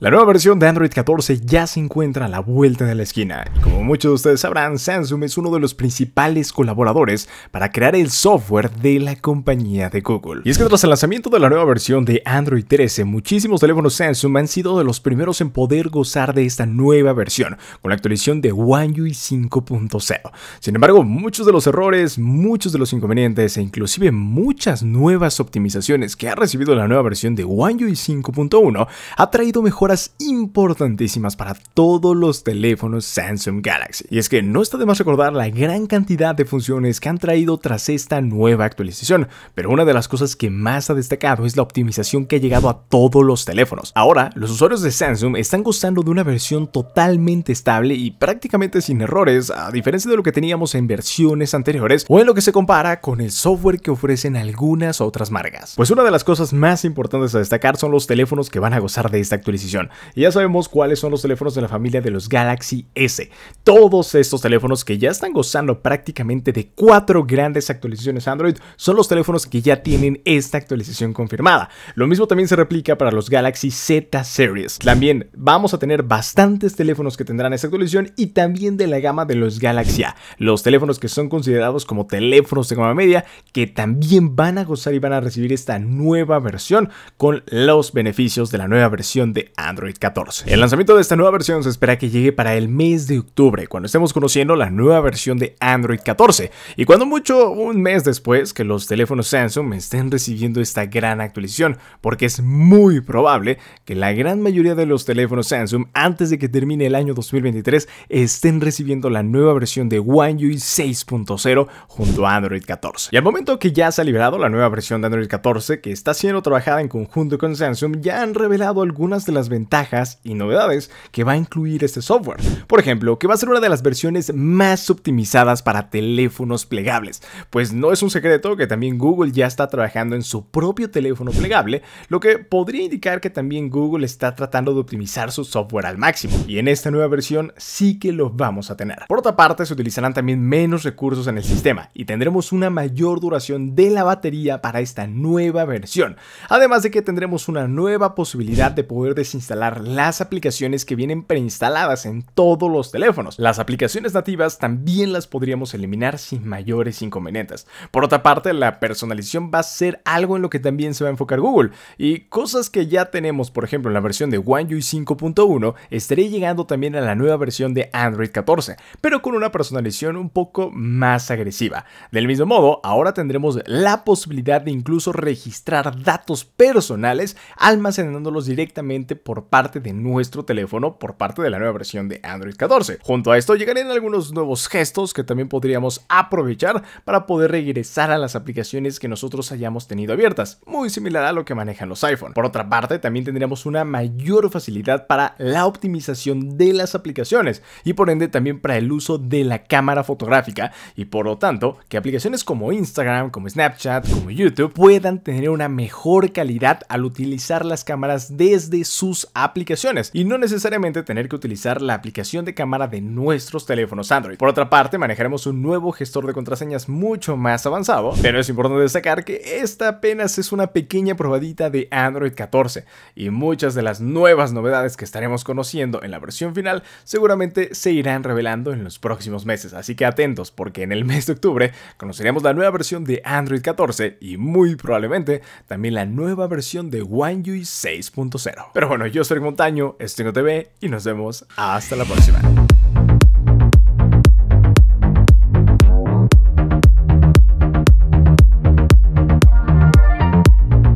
La nueva versión de Android 14 ya se encuentra a la vuelta de la esquina. Como muchos de ustedes sabrán, Samsung es uno de los principales colaboradores para crear el software de la compañía de Google. Y es que tras el lanzamiento de la nueva versión de Android 13, muchísimos teléfonos Samsung han sido de los primeros en poder gozar de esta nueva versión, con la actualización de One UI 5.0. Sin embargo, muchos de los errores, muchos de los inconvenientes e inclusive muchas nuevas optimizaciones que ha recibido la nueva versión de One UI 5.1 ha traído mejoras importantísimas para todos los teléfonos Samsung y es que no está de más recordar la gran cantidad de funciones que han traído tras esta nueva actualización, pero una de las cosas que más ha destacado es la optimización que ha llegado a todos los teléfonos. Ahora, los usuarios de Samsung están gozando de una versión totalmente estable y prácticamente sin errores, a diferencia de lo que teníamos en versiones anteriores o en lo que se compara con el software que ofrecen algunas otras marcas. Pues una de las cosas más importantes a destacar son los teléfonos que van a gozar de esta actualización. Y ya sabemos cuáles son los teléfonos de la familia de los Galaxy S, todos estos teléfonos que ya están gozando prácticamente de cuatro grandes actualizaciones Android son los teléfonos que ya tienen esta actualización confirmada. Lo mismo también se replica para los Galaxy Z Series. También vamos a tener bastantes teléfonos que tendrán esta actualización y también de la gama de los Galaxy A, los teléfonos que son considerados como teléfonos de gama media que también van a gozar y van a recibir esta nueva versión con los beneficios de la nueva versión de Android 14. El lanzamiento de esta nueva versión se espera que llegue para el mes de octubre cuando estemos conociendo la nueva versión de Android 14. Y cuando mucho, un mes después que los teléfonos Samsung estén recibiendo esta gran actualización, porque es muy probable que la gran mayoría de los teléfonos Samsung, antes de que termine el año 2023, estén recibiendo la nueva versión de One UI 6.0 junto a Android 14. Y al momento que ya se ha liberado la nueva versión de Android 14, que está siendo trabajada en conjunto con Samsung, ya han revelado algunas de las ventajas y novedades que va a incluir este software. Por ejemplo, que va a ser una de las versiones más optimizadas para teléfonos plegables, pues no es un secreto que también Google ya está trabajando en su propio teléfono plegable, lo que podría indicar que también Google está tratando de optimizar su software al máximo, y en esta nueva versión sí que lo vamos a tener. Por otra parte, se utilizarán también menos recursos en el sistema, y tendremos una mayor duración de la batería para esta nueva versión, además de que tendremos una nueva posibilidad de poder desinstalar las aplicaciones que vienen preinstaladas en todos los teléfonos, las aplicaciones nativas también las podríamos eliminar sin mayores inconvenientes. Por otra parte, la personalización va a ser algo en lo que también se va a enfocar Google, y cosas que ya tenemos, por ejemplo, en la versión de One UI 5.1, Estaré llegando también a la nueva versión de Android 14, pero con una personalización un poco más agresiva. Del mismo modo, ahora tendremos la posibilidad de incluso registrar datos personales almacenándolos directamente por parte de nuestro teléfono por parte de la nueva versión de Android 14, a esto llegarían algunos nuevos gestos que también podríamos aprovechar para poder regresar a las aplicaciones que nosotros hayamos tenido abiertas, muy similar a lo que manejan los iPhone. Por otra parte, también tendríamos una mayor facilidad para la optimización de las aplicaciones y por ende también para el uso de la cámara fotográfica y por lo tanto que aplicaciones como Instagram, como Snapchat, como YouTube puedan tener una mejor calidad al utilizar las cámaras desde sus aplicaciones y no necesariamente tener que utilizar la aplicación de cámara de nuestros teléfonos Android. Por otra parte, manejaremos un nuevo gestor de contraseñas mucho más avanzado, pero es importante destacar que esta apenas es una pequeña probadita de Android 14 y muchas de las nuevas novedades que estaremos conociendo en la versión final seguramente se irán revelando en los próximos meses, así que atentos porque en el mes de octubre conoceremos la nueva versión de Android 14 y muy probablemente también la nueva versión de One UI 6.0. Pero bueno, yo soy Montaño, en TV y nos vemos hasta la próxima.